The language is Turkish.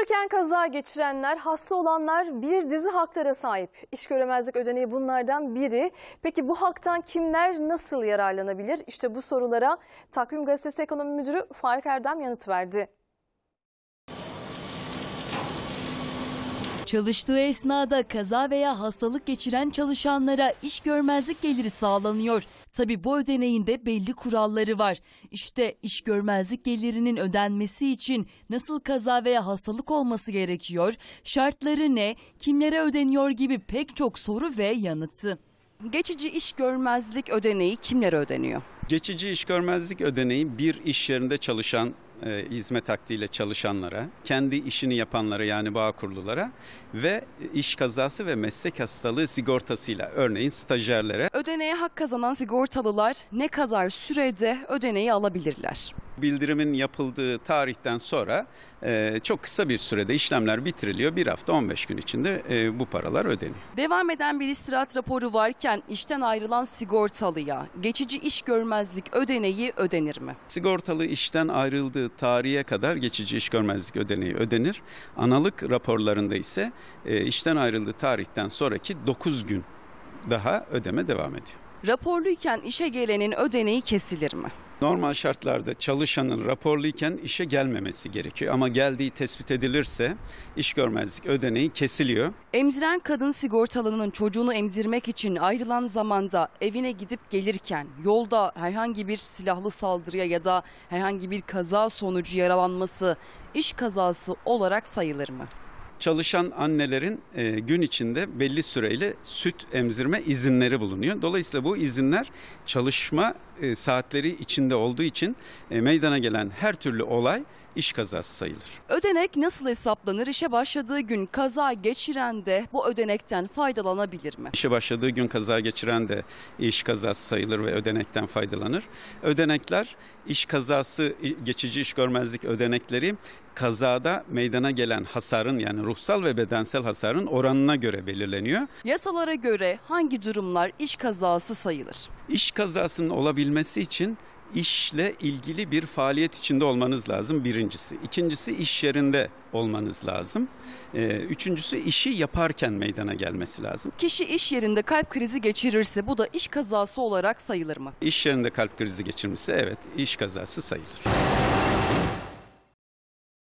Çalışırken kaza geçirenler, hasta olanlar bir dizi haklara sahip. İş göremezlik ödeneği bunlardan biri. Peki bu haktan kimler nasıl yararlanabilir? İşte bu sorulara Takvim Gazetesi Ekonomi Müdürü Faruk Erdem yanıt verdi. Çalıştığı esnada kaza veya hastalık geçiren çalışanlara iş görmezlik geliri sağlanıyor. Tabi bu ödeneğin belli kuralları var. İşte iş görmezlik gelirinin ödenmesi için nasıl kaza veya hastalık olması gerekiyor, şartları ne, kimlere ödeniyor gibi pek çok soru ve yanıtı. Geçici iş görmezlik ödeneği kimlere ödeniyor? Geçici iş görmezlik ödeneği bir iş yerinde çalışan e, hizmet hakkıyla çalışanlara, kendi işini yapanlara yani bağ kurlulara ve iş kazası ve meslek hastalığı sigortasıyla örneğin stajyerlere. Ödeneğe hak kazanan sigortalılar ne kadar sürede ödeneği alabilirler? bildirimin yapıldığı tarihten sonra e, çok kısa bir sürede işlemler bitiriliyor. Bir hafta 15 gün içinde e, bu paralar ödeniyor. Devam eden bir istirahat raporu varken işten ayrılan sigortalıya geçici iş görmezlik ödeneği ödenir mi? Sigortalı işten ayrıldığı tarihe kadar geçici iş görmezlik ödeneği ödenir. Analık raporlarında ise e, işten ayrıldığı tarihten sonraki 9 gün daha ödeme devam ediyor. Raporluyken işe gelenin ödeneği kesilir mi? Normal şartlarda çalışanın raporluyken işe gelmemesi gerekiyor ama geldiği tespit edilirse iş görmezlik ödeneği kesiliyor. Emziren kadın sigortalının çocuğunu emzirmek için ayrılan zamanda evine gidip gelirken yolda herhangi bir silahlı saldırıya ya da herhangi bir kaza sonucu yaralanması iş kazası olarak sayılır mı? çalışan annelerin e, gün içinde belli süreyle süt emzirme izinleri bulunuyor. Dolayısıyla bu izinler çalışma e, saatleri içinde olduğu için e, meydana gelen her türlü olay iş kazası sayılır. Ödenek nasıl hesaplanır? İşe başladığı gün kaza geçiren de bu ödenekten faydalanabilir mi? İşe başladığı gün kaza geçiren de iş kazası sayılır ve ödenekten faydalanır. Ödenekler iş kazası geçici iş görmezlik ödenekleri kazada meydana gelen hasarın yani ruhsal ve bedensel hasarın oranına göre belirleniyor. Yasalara göre hangi durumlar iş kazası sayılır? İş kazasının olabilmesi için işle ilgili bir faaliyet içinde olmanız lazım birincisi. İkincisi iş yerinde olmanız lazım. Ee, üçüncüsü işi yaparken meydana gelmesi lazım. Kişi iş yerinde kalp krizi geçirirse bu da iş kazası olarak sayılır mı? İş yerinde kalp krizi geçirmişse evet iş kazası sayılır.